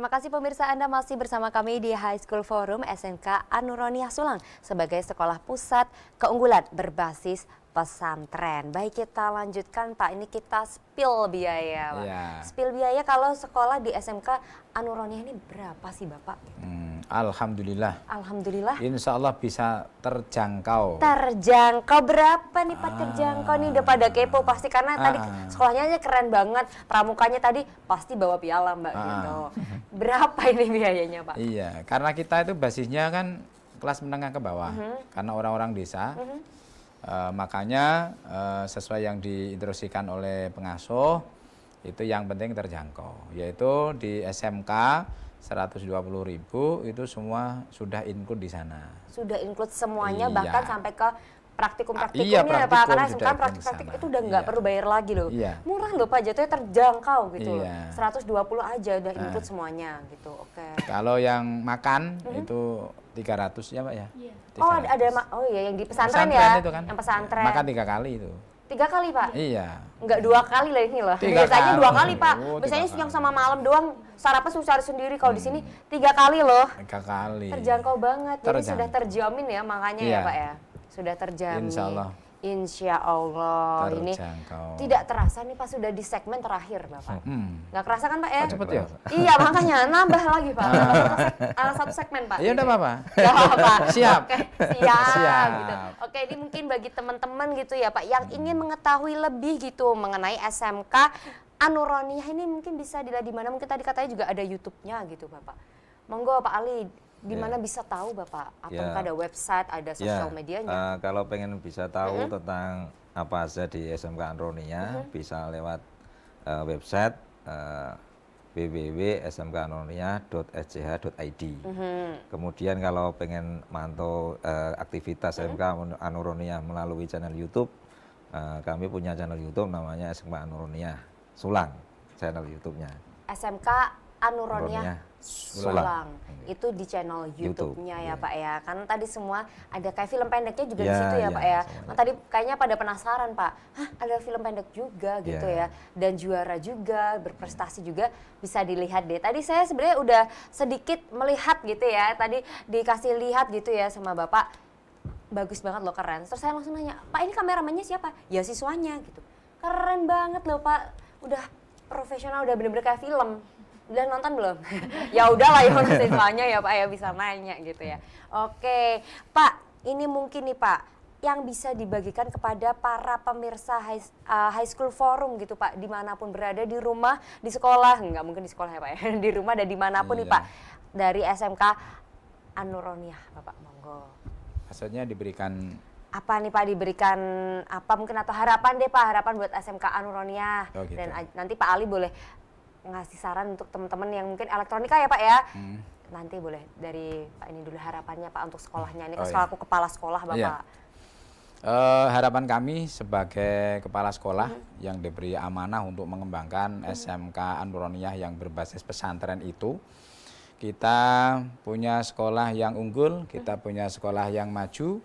Terima kasih pemirsa Anda masih bersama kami di High School Forum SMK Anuronia Sulang sebagai sekolah pusat keunggulan berbasis pesantren. Baik kita lanjutkan Pak, ini kita spill biaya Pak. Ya. Spill biaya kalau sekolah di SMK Anuronia ini berapa sih Bapak? Hmm, Alhamdulillah. Alhamdulillah. Insya Allah bisa terjangkau. Terjangkau berapa nih Pak ah. terjangkau nih udah pada kepo pasti karena ah. tadi sekolahnya aja keren banget. Pramukanya tadi pasti bawa piala Mbak ah. gitu. Berapa ini biayanya Pak? Iya, karena kita itu basisnya kan kelas menengah ke bawah. Uh mhm. -huh. Karena orang-orang desa. Uh mhm. -huh. Eh, makanya e, sesuai yang diinstruksikan oleh pengasuh itu yang penting terjangkau yaitu di SMK 120.000 itu semua sudah include di sana. Sudah include semuanya iya. bahkan sampai ke praktikum-praktikumnya ah, iya, ya Pak karena SMK praktik-praktik itu udah nggak iya. perlu bayar lagi loh. Iya. Murah loh Pak jatuhnya terjangkau gitu. Iya. 120 aja udah ah. include semuanya gitu. Oke. Okay. Kalau yang makan mm -hmm. itu tiga ratus ya Pak ya? Iya. Oh, ada, ada oh iya yang di pesantren, pesantren ya. Itu kan. Yang pesantren. Makan tiga kali itu. Tiga kali, Pak? Iya. Enggak dua kali lah ini loh. Tiga Biasanya kali. dua kali, Pak. Oh, Biasanya siang sama malam doang sarapan susah sendiri kalau hmm. di sini hmm. tiga kali loh. Tiga kali. Terjangkau banget. Terjangkau. Jadi sudah terjamin ya makanya ya, iya. ya, Pak ya. Sudah terjamin. Insya Allah. Insya Allah Terjangkau. ini tidak terasa nih pas sudah di segmen terakhir Bapak. Hmm. hmm. Nggak kerasa kan Pak ya? Cepet ya? Iya makanya nambah lagi Pak. uh, satu segmen Pak. Iya udah apa Gak apa siap. Oke, siap. Gitu. siap. Gitu. Oke ini mungkin bagi teman-teman gitu ya Pak yang ingin mengetahui lebih gitu mengenai SMK Anuronia ini mungkin bisa dilihat di mana mungkin tadi katanya juga ada YouTube-nya gitu Bapak. Monggo Pak Ali di ya. mana yeah. bisa tahu Bapak? Apakah yeah. ada website, ada ya, sosial yeah. medianya? Uh, kalau pengen bisa tahu mm -hmm. tentang apa saja di SMK Anronia, mm -hmm. bisa lewat uh, website uh, eh, www.smkanronia.sch.id. Mm -hmm. Kemudian kalau pengen mantau uh, aktivitas mm -hmm. SMK Anuronia melalui channel YouTube, uh, kami punya channel YouTube namanya SMK Anuronia Sulang channel YouTube-nya. SMK Anuronia Sulang. Sulang. Hmm. Itu di channel YouTube-nya YouTube. ya yeah. Pak ya. Karena tadi semua ada kayak film pendeknya juga yeah, di situ ya yeah, Pak ya. Nah, tadi kayaknya pada penasaran Pak, hah ada film pendek juga gitu ya. Dan juara juga, berprestasi juga bisa dilihat deh. Tadi saya sebenarnya udah sedikit melihat gitu ya. Tadi dikasih lihat gitu ya sama Bapak. Bagus banget loh keren. Terus saya langsung nanya, "Pak, ini kameramennya siapa?" "Ya siswanya." gitu. Keren banget loh Pak. Udah profesional, udah bener-bener kayak film udah nonton belum? ya udahlah ya orang siswanya ya Pak ya bisa nanya gitu ya. Oke, Pak, ini mungkin nih Pak yang bisa dibagikan kepada para pemirsa high, eh, uh, high school forum gitu Pak dimanapun berada di rumah di sekolah nggak mungkin di sekolah ya Pak ya di rumah dan dimanapun iya. nih Pak dari SMK anuronia Bapak monggo maksudnya diberikan apa nih Pak diberikan apa mungkin atau harapan deh Pak harapan buat SMK anuronia oh, gitu. dan nanti Pak Ali boleh ngasih saran untuk teman-teman yang mungkin elektronika ya Pak ya. Hmm. Nanti boleh dari Pak ini dulu harapannya Pak untuk sekolahnya. Ini oh, iya. aku kepala sekolah iya. Bapak. Iya. Uh, harapan kami sebagai kepala sekolah hmm. yang diberi amanah untuk mengembangkan hmm. SMK Anuroniah yang berbasis pesantren itu kita punya sekolah yang unggul, kita hmm. punya sekolah yang maju,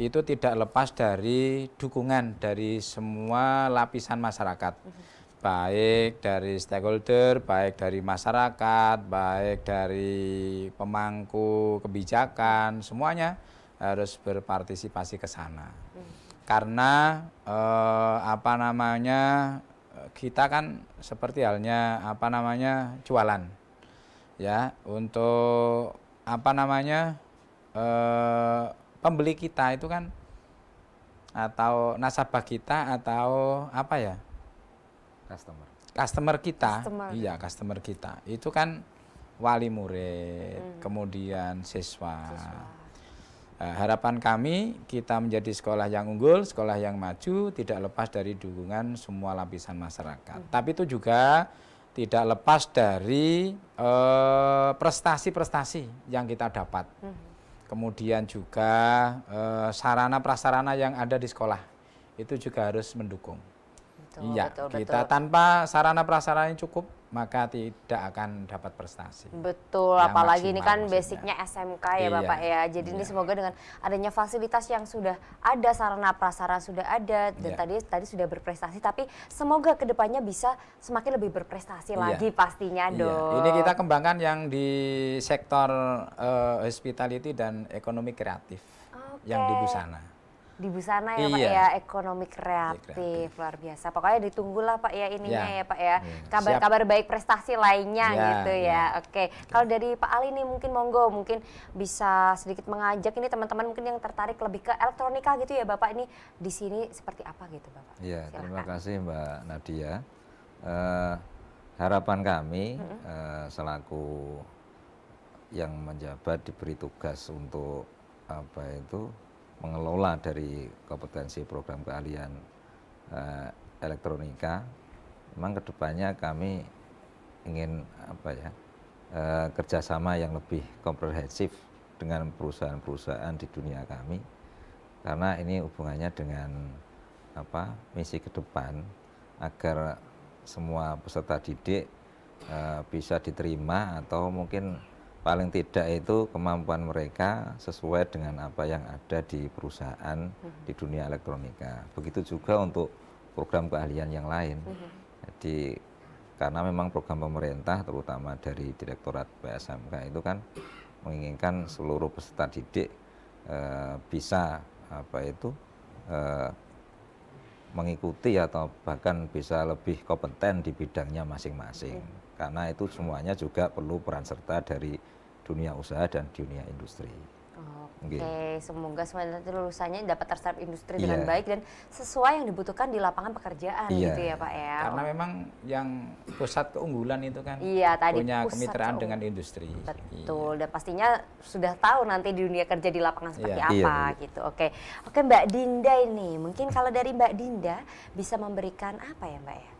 itu tidak lepas dari dukungan dari semua lapisan masyarakat. Hmm baik dari stakeholder, baik dari masyarakat, baik dari pemangku kebijakan, semuanya harus berpartisipasi ke sana. Karena eh, apa namanya kita kan seperti halnya apa namanya jualan, ya untuk apa namanya eh, pembeli kita itu kan atau nasabah kita atau apa ya customer customer kita customer. iya customer kita itu kan wali murid hmm. kemudian siswa, siswa. Uh, harapan kami kita menjadi sekolah yang unggul sekolah yang maju tidak lepas dari dukungan semua lapisan masyarakat hmm. tapi itu juga tidak lepas dari eh, prestasi-prestasi uh, yang kita dapat hmm. kemudian juga uh, eh, sarana prasarana yang ada di sekolah itu juga harus mendukung Betul, iya, betul, kita tanpa sarana prasarana yang cukup maka tidak akan dapat prestasi. Betul, ya, apalagi ini kan maksudnya. basicnya SMK ya iya, Bapak ya. Jadi iya. ini semoga dengan adanya fasilitas yang sudah ada, sarana prasarana sudah ada dan iya. tadi tadi sudah berprestasi tapi semoga kedepannya bisa semakin lebih berprestasi iya. lagi pastinya iya. dong. Ini kita kembangkan yang di sektor uh, hospitality dan ekonomi kreatif okay. yang di busana di busana ya iya. Pak ya, ekonomi kreatif, kreatif iya, luar biasa. Pokoknya ditunggulah Pak ya ininya ya, ya Pak ya. Kabar-kabar iya. baik prestasi lainnya ya, gitu ya. ya. Oke. Kalau dari Pak Ali nih mungkin monggo mungkin bisa sedikit mengajak ini teman-teman mungkin yang tertarik lebih ke elektronika gitu ya Bapak ini di sini seperti apa gitu Bapak. Iya, terima kasih Mbak Nadia. Uh, harapan kami mm -hmm. uh, selaku yang menjabat diberi tugas untuk apa itu mengelola dari kompetensi program keahlian uh, elektronika memang kedepannya kami ingin apa ya uh, kerjasama yang lebih komprehensif dengan perusahaan-perusahaan di dunia kami karena ini hubungannya dengan apa misi ke depan agar semua peserta didik uh, bisa diterima atau mungkin paling tidak itu kemampuan mereka sesuai dengan apa yang ada di perusahaan hmm. di dunia elektronika. Begitu juga untuk program keahlian yang lain. Hmm. Jadi karena memang program pemerintah terutama dari Direktorat PSMK itu kan menginginkan seluruh peserta didik e, bisa apa itu e, mengikuti atau bahkan bisa lebih kompeten di bidangnya masing-masing. Mhm. karena itu semuanya juga perlu peran serta dari dunia usaha dan dunia industri. Oke, okay. okay. semoga nanti lulusannya dapat terserap industri yeah. dengan iya. baik dan sesuai yang dibutuhkan di lapangan pekerjaan yeah. gitu ya Pak ya. Karena memang yang pusat keunggulan itu kan yeah, tadi punya kemitraan dengan industri. Betul, yeah. dan pastinya sudah tahu nanti di dunia kerja di lapangan iya. seperti yeah. apa yeah. gitu. Oke, okay. oke Mbak Dinda ini mungkin kalau dari Mbak Dinda bisa memberikan apa ya Mbak ya?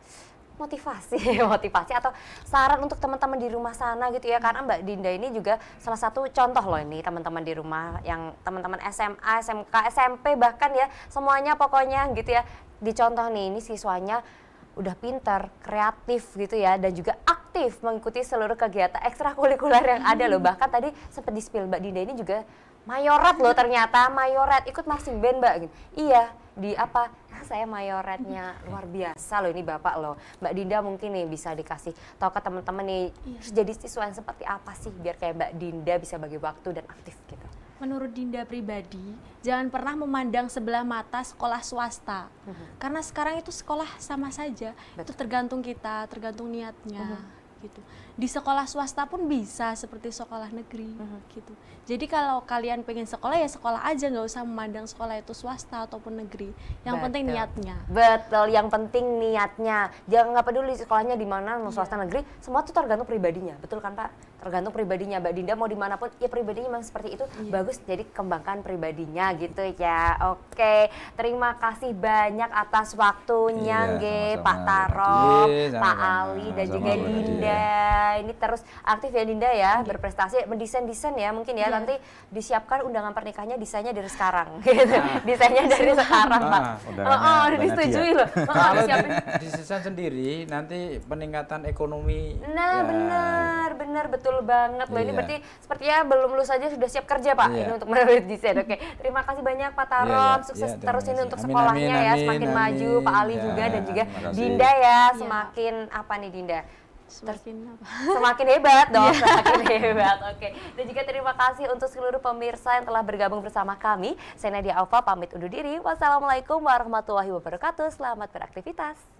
motivasi motivasi atau saran untuk teman-teman di rumah sana gitu ya karena Mbak Dinda ini juga salah satu contoh loh ini teman-teman di rumah yang teman-teman SMA, SMK, SMP bahkan ya semuanya pokoknya gitu ya dicontoh nih ini siswanya udah pinter, kreatif gitu ya dan juga aktif mengikuti seluruh kegiatan ekstrakurikuler yang ada loh hmm. bahkan tadi sempat di spill Mbak Dinda ini juga mayorat loh ternyata mayorat ikut marching band Mbak Iya, di apa saya mayoretnya luar biasa loh ini bapak loh mbak Dinda mungkin nih bisa dikasih tahu ke teman-teman nih iya. jadi siswa yang seperti apa sih biar kayak mbak Dinda bisa bagi waktu dan aktif gitu menurut Dinda pribadi jangan pernah memandang sebelah mata sekolah swasta mm -hmm. karena sekarang itu sekolah sama saja Betul. itu tergantung kita tergantung niatnya mm -hmm. gitu di sekolah swasta pun bisa seperti sekolah negeri mm -hmm. gitu. Jadi kalau kalian pengen sekolah ya sekolah aja nggak usah memandang sekolah itu swasta ataupun negeri. Yang Betul. penting niatnya. Betul, yang penting niatnya. Jangan nggak peduli sekolahnya di mana, mau iya. swasta yeah. negeri, semua itu tergantung pribadinya. Betul kan Pak? Tergantung pribadinya Mbak Dinda mau dimanapun ya pribadinya memang seperti itu. Yeah. Bagus jadi kembangkan pribadinya gitu ya. Oke, terima kasih banyak atas waktunya yeah, iya, -sama. Pak Tarok, yeah, Pak Ali dan juga Dinda ini terus aktif ya Dinda ya, okay. Iya. berprestasi, mendesain-desain ya mungkin ya yeah. nanti disiapkan undangan pernikahannya desainnya dari sekarang gitu. Nah. desainnya dari sekarang, Pak. Ah, oh, oh disetujui iya. loh. Oh, oh Kalau sendiri nanti peningkatan ekonomi. Nah, ya. benar, benar betul banget loh. Ini iya. berarti sepertinya belum lulus saja sudah siap kerja, Pak. yeah. Ini untuk menulis desain. Oke. Okay. Terima kasih banyak Pak Taron, yeah, yeah. sukses yeah, terus ini untuk amin, sekolahnya amin, ya, amin, semakin amin, maju, amin. Pak Ali juga dan juga Dinda ya, semakin apa nih Dinda? semakin apa? semakin hebat dong, yeah. semakin hebat. Oke. Okay. Dan juga terima kasih untuk seluruh pemirsa yang telah bergabung bersama kami. Saya Nadia Alfa pamit undur diri. Wassalamualaikum warahmatullahi wabarakatuh. Selamat beraktivitas.